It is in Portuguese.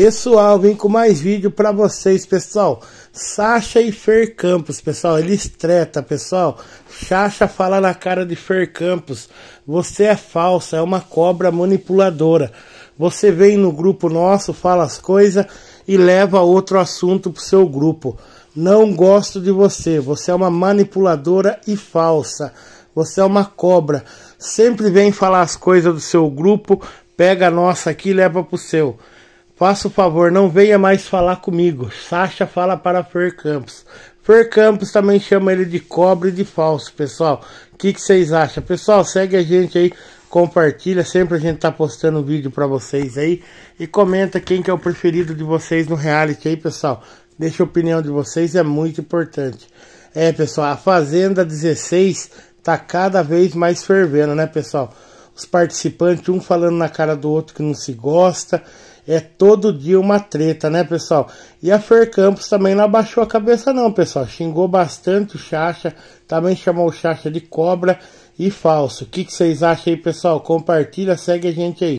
Pessoal, vem com mais vídeo para vocês, pessoal. Sacha e Fer Campos, pessoal, eles treta, pessoal. Sacha fala na cara de Fer Campos, você é falsa, é uma cobra manipuladora. Você vem no grupo nosso, fala as coisas e leva outro assunto pro seu grupo. Não gosto de você, você é uma manipuladora e falsa. Você é uma cobra. Sempre vem falar as coisas do seu grupo, pega a nossa aqui e leva pro seu. Faça o favor, não venha mais falar comigo. Sasha fala para Fer Campos. Fer Campos também chama ele de cobre de falso, pessoal. O que, que vocês acham? Pessoal, segue a gente aí, compartilha. Sempre a gente tá postando vídeo para vocês aí. E comenta quem que é o preferido de vocês no reality aí, pessoal. Deixa a opinião de vocês, é muito importante. É, pessoal, a Fazenda 16 tá cada vez mais fervendo, né, pessoal? Os participantes, um falando na cara do outro que não se gosta é todo dia uma treta, né, pessoal? E a Fer Campos também não abaixou a cabeça, não, pessoal. Xingou bastante o Chacha, também chamou o Chacha de cobra e falso. O que, que vocês acham aí, pessoal? Compartilha, segue a gente aí.